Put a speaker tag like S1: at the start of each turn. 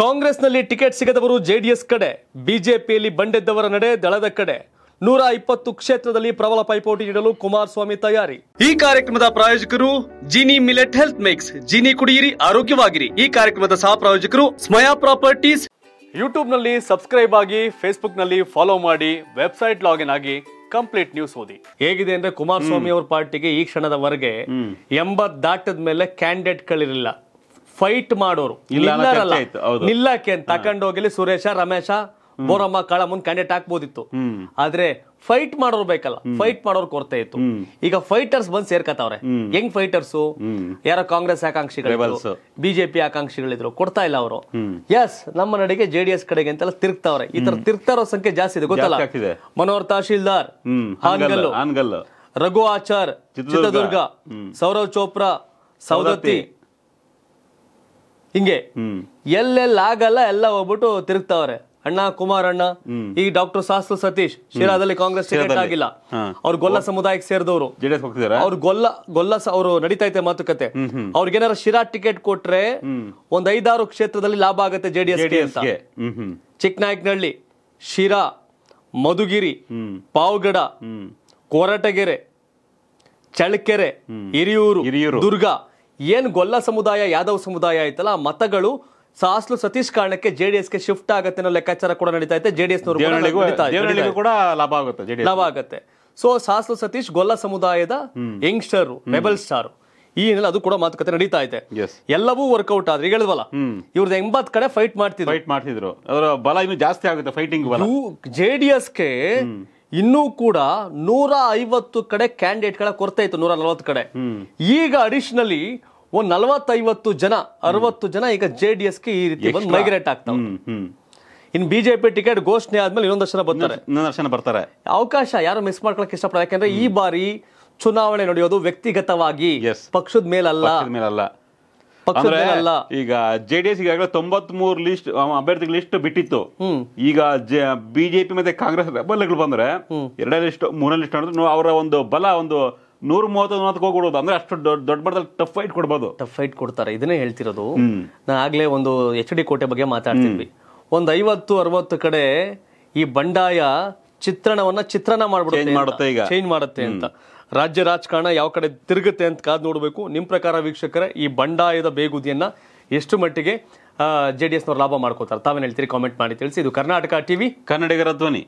S1: ಕಾಂಗ್ರೆಸ್ನಲ್ಲಿ ticket ಸಿಗದವರು JDS ಕಡೆ ಬಿಜೆಪಿಯಲ್ಲಿ ಬಂಡೆದ್ದವರ ನಡೆ ದಳದ ಕಡೆ ನೂರ ಇಪ್ಪತ್ತು ಕ್ಷೇತ್ರದಲ್ಲಿ ಪ್ರಬಲ ಪೈಪೋಟಿ ನೀಡಲು ಕುಮಾರಸ್ವಾಮಿ ತಯಾರಿ ಈ ಕಾರ್ಯಕ್ರಮದ ಪ್ರಾಯೋಜಕರು Jeeni millet health mix Jeeni ಕುಡಿಯಿರಿ ಆರೋಗ್ಯವಾಗಿರಿ ಈ ಕಾರ್ಯಕ್ರಮದ ಸಹ ಪ್ರಾಯೋಜಕರು ಸ್ಮಯಾ ಪ್ರಾಪರ್ಟೀಸ್ ಯೂಟ್ಯೂಬ್ ನಲ್ಲಿ ಸಬ್ಸ್ಕ್ರೈಬ್ ಆಗಿ ಫೇಸ್ಬುಕ್ ನಲ್ಲಿ ಫಾಲೋ ಮಾಡಿ ವೆಬ್ಸೈಟ್ ಲಾಗಿನ್ ಆಗಿ ಕಂಪ್ಲೀಟ್ ನ್ಯೂಸ್ ಓದಿ ಹೇಗಿದೆ ಅಂದ್ರೆ ಕುಮಾರಸ್ವಾಮಿ ಅವರ ಪಾರ್ಟಿಗೆ ಈ ಕ್ಷಣದವರೆಗೆ ಎಂಬತ್ ದಾಟದ ಮೇಲೆ ಕ್ಯಾಂಡಿಡೇಟ್ ಗಳಿರಲಿಲ್ಲ ಫೈಟ್ ಮಾಡೋರು ನಿಲ್ಲಕ್ಕೆ ಹೋಗಿಲಿ ಸುರೇಶ ರಮೇಶ ಬೋರಮ್ಮ ಕಳ ಮುಂದೆ ಕ್ಯಾಂಡಿಡೇಟ್ ಹಾಕ್ಬೋದಿತ್ತು ಆದ್ರೆ ಫೈಟ್ ಮಾಡೋರು ಬೇಕಲ್ಲ ಫೈಟ್ ಮಾಡೋರ್ ಕೊರತೆ ಇತ್ತು ಈಗ ಫೈಟರ್ಸ್ ಬಂದ್ ಸೇರ್ಕತಾವ್ರೆ ಹೆಂಗ್ ಫೈಟರ್ಸ್ ಯಾರೋ ಕಾಂಗ್ರೆಸ್ ಆಕಾಂಕ್ಷಿಗಳು ಬಿಜೆಪಿ ಆಕಾಂಕ್ಷಿಗಳಿದ್ರು ಕೊಡ್ತಾ ಇಲ್ಲ ಅವರು ಎಸ್ ನಮ್ಮ ನಡಿಗೆ ಜೆಡಿಎಸ್ ಕಡೆಗೆ ಅಂತೆಲ್ಲ ತಿರುಗ್ತಾವ್ರೆ ಈ ತರ ತಿರ್ತಾರೋ ಸಂಖ್ಯೆ ಜಾಸ್ತಿ ಇದೆ ಗೊತ್ತಲ್ಲ ಮನೋಹರ್ ತಹಶೀಲ್ದಾರ್ ರಘು ಆಚಾರ್ ಚಿತ್ರದುರ್ಗ ಸೌರವ್ ಚೋಪ್ರಾ ಸೌದತ್ತಿ ಹಿಂಗೆ ಎಲ್ಲೆಲ್ಲಿ ಆಗಲ್ಲ ಎಲ್ಲ ಹೋಗ್ಬಿಟ್ಟು ತಿರುಗ್ತಾವ್ರೆ ಅಣ್ಣ ಕುಮಾರ್ ಅಣ್ಣ ಈ ಡಾಕ್ಟರ್ ಸಾಸ್ತ್ರ ಸತೀಶ್ ಶಿರಾದಲ್ಲಿ ಕಾಂಗ್ರೆಸ್ ಟಿಕೆಟ್ ಆಗಿಲ್ಲ ಅವ್ರ ಗೊಲ್ಲ ಸಮುದಾಯಕ್ಕೆ ಸೇರಿದವರು ಅವ್ರ ಗೊಲ್ಲ ಗೊಲ್ಲ ಅವರು ನಡೀತಾ ಐತೆ ಮಾತುಕತೆ ಅವ್ರಿಗೇನಾರ ಶಿರಾ ಟಿಕೆಟ್ ಕೊಟ್ರೆ ಒಂದ್ ಐದಾರು ಕ್ಷೇತ್ರದಲ್ಲಿ ಲಾಭ ಆಗುತ್ತೆ ಜೆಡಿಎಸ್ ಚಿಕ್ಕನಾಯಕನಹಳ್ಳಿ ಶಿರಾ ಮಧುಗಿರಿ ಪಾವಗಡ ಕೋರಟಗೆರೆ ಚಳ್ಳಕೆರೆ ಹಿರಿಯೂರು ಹಿರಿಯೂರು ದುರ್ಗಾ ಏನ್ ಗೊಲ್ಲ ಸಮುದಾಯ ಯಾದವ್ ಸಮುದಾಯ ಆಯ್ತಲ್ಲ ಮತಗಳು ಸಾಸ್ಲು ಸತೀಶ್ ಕಾರಣಕ್ಕೆ ಜೆಡಿಎಸ್ ಗೆ ಶಿಫ್ಟ್ ಆಗುತ್ತೆ ಅನ್ನೋ ಲೆಕ್ಕಾಚಾರ ಕೂಡ ನಡೀತಾ ಇದೆ ಜೆಡಿಎಸ್ ಕೂಡ ಲಾಭ ಆಗುತ್ತೆ ಲಾಭ ಆಗುತ್ತೆ ಸೊ ಸಾಸ್ಲು ಸತೀಶ್ ಗೊಲ್ಲ ಸಮುದಾಯದ ಯಂಗ್ಸ್ಟರ್ ರೆಬಲ್ ಸ್ಟಾರ್ ಈ ಅದು ಕೂಡ ಮಾತುಕತೆ ನಡೀತಾ ಇದೆ ಎಲ್ಲವೂ ವರ್ಕೌಟ್ ಆದ್ರೆ ಈಗ ಹೇಳಿದ್ವಲ್ಲ ಇವ್ರದ್ದು ಎಂಬತ್ ಕಡೆ ಫೈಟ್ ಮಾಡ್ತಿದ್ರು ಫೈಟ್ ಮಾಡ್ತಿದ್ರು ಅದರ ಬಲ ಇನ್ನು ಜಾಸ್ತಿ ಆಗುತ್ತೆ ಫೈಟಿಂಗ್ ಬಲ ಇನ್ನೂ ಕೂಡ ನೂರ ಐವತ್ತು ಕಡೆ ಕ್ಯಾಂಡಿಡೇಟ್ಗಳ ಕೊರತೆ ಇತ್ತು ನೂರ ನಲವತ್ತು ಕಡೆ ಈಗ ಅಡಿಷನಲಿ ಒಂದ್ ನಲವತ್ತೈವತ್ತು ಜನ ಅರವತ್ತು ಜನ ಈಗ ಜೆ ಡಿ ಎಸ್ಗೆ ಈ ರೀತಿ ಬಂದು ಮೈಗ್ರೇಟ್ ಆಗ್ತಾವೆ ಇನ್ ಬಿಜೆಪಿ ಟಿಕೆಟ್ ಘೋಷಣೆ ಆದ್ಮೇಲೆ ಇನ್ನೊಂದು ದರ್ಶನ ಬರ್ತಾರೆ ದರ್ಶನ ಬರ್ತಾರೆ ಅವಕಾಶ ಯಾರು ಮಿಸ್ ಮಾಡ್ಕೊಳಕ್ ಇಷ್ಟಪಡೋ ಯಾಕಂದ್ರೆ ಈ ಬಾರಿ ಚುನಾವಣೆ ನಡೆಯೋದು ವ್ಯಕ್ತಿಗತವಾಗಿ ಪಕ್ಷದ ಮೇಲಲ್ಲ ಈಗ ಜೆ ಡಿ ಎಸ್ ಈಗಾಗಲೇ ತೊಂಬತ್ ಮೂರು ಲಿಸ್ಟ್ ಅಭ್ಯರ್ಥಿ ಲಿಸ್ಟ್ ಬಿಟ್ಟಿತ್ತು ಈಗ ಬಿಜೆಪಿ ಮತ್ತೆ ಕಾಂಗ್ರೆಸ್ ಬೆಂಬಲಗಳು ಬಂದ್ರೆ ಎರಡನೇ ಲಿಸ್ಟ್ ಮೂರನೇ ಲಿಸ್ಟ್ ಅಂದ್ರೆ ಅವರ ಒಂದು ಬಲ ಒಂದು ನೂರ ಮೂವತ್ತು ಮೂವತ್ತು ಅಂದ್ರೆ ಅಷ್ಟು ದೊಡ್ಡ ಮಟ್ಟದಲ್ಲಿ ಟಫ್ ಫೈಟ್ ಕೊಡ್ಬೋದು ಟಫ್ ಫೈಟ್ ಕೊಡ್ತಾರೆ ಇದನ್ನೇ ಹೇಳ್ತಿರೋದು ನಾ ಆಗ್ಲೇ ಒಂದು ಎಚ್ ಡಿ ಕೋಟೆ ಬಗ್ಗೆ ಮಾತಾಡ್ತಿದ್ವಿ ಒಂದ್ ಐವತ್ತು ಅರವತ್ತು ಕಡೆ ಈ ಬಂಡಾಯ ಚಿತ್ರಣವನ್ನ ಚಿತ್ರಣ ಮಾಡ್ಬಿಡುತ್ತೆ ಚೇಂಜ್ ಮಾಡುತ್ತೆ ಅಂತ ರಾಜ್ಯ ರಾಜಕಾರಣ ಯಾವ ಕಡೆ ತಿರುಗುತ್ತೆ ಅಂತ ಕಾದು ನೋಡಬೇಕು ನಿಮ್ಮ ಪ್ರಕಾರ ವೀಕ್ಷಕರೇ ಈ ಬಂಡಾಯದ ಬೇಗುದಿಯನ್ನು ಎಷ್ಟು ಮಟ್ಟಿಗೆ ಜೆ ಡಿ ಎಸ್ನವ್ರು ಲಾಭ ಮಾಡ್ಕೋತಾರೆ ತಾವೇನು ಹೇಳ್ತೀರಿ ಕಾಮೆಂಟ್ ಮಾಡಿ ತಿಳಿಸಿ ಇದು ಕರ್ನಾಟಕ ಟಿವಿ ಕನ್ನಡಿಗರ ಧ್ವನಿ